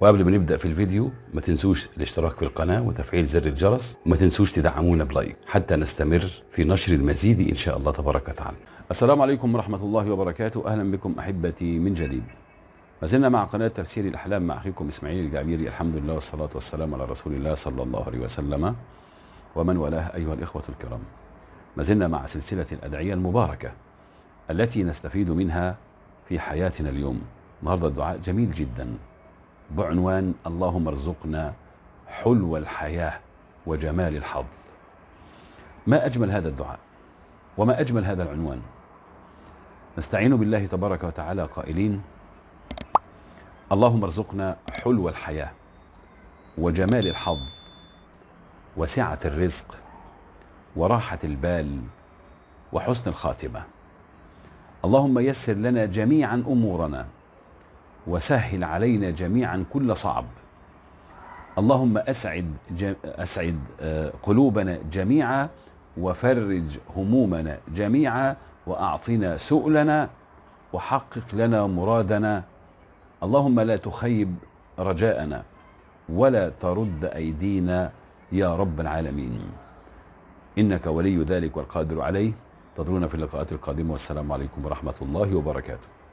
وقبل ما نبدا في الفيديو ما تنسوش الاشتراك في القناه وتفعيل زر الجرس وما تنسوش تدعمونا بلايك حتى نستمر في نشر المزيد ان شاء الله تبارك وتعالى. السلام عليكم ورحمه الله وبركاته اهلا بكم احبتي من جديد. ما زلنا مع قناه تفسير الاحلام مع اخيكم اسماعيل الجعبيري الحمد لله والصلاه والسلام على رسول الله صلى الله عليه وسلم ومن والاه ايها الاخوه الكرام. ما زلنا مع سلسله الادعيه المباركه التي نستفيد منها في حياتنا اليوم. النهارده الدعاء جميل جدا بعنوان اللهم ارزقنا حلو الحياة وجمال الحظ ما أجمل هذا الدعاء وما أجمل هذا العنوان نستعين بالله تبارك وتعالى قائلين اللهم ارزقنا حلو الحياة وجمال الحظ وسعة الرزق وراحة البال وحسن الخاتمة اللهم يسر لنا جميعا أمورنا وسهل علينا جميعا كل صعب اللهم أسعد, أسعد آه، قلوبنا جميعا وفرج همومنا جميعا وأعطنا سؤلنا وحقق لنا مرادنا اللهم لا تخيب رجاءنا ولا ترد أيدينا يا رب العالمين إنك ولي ذلك والقادر عليه تضرون في اللقاءات القادمة والسلام عليكم ورحمة الله وبركاته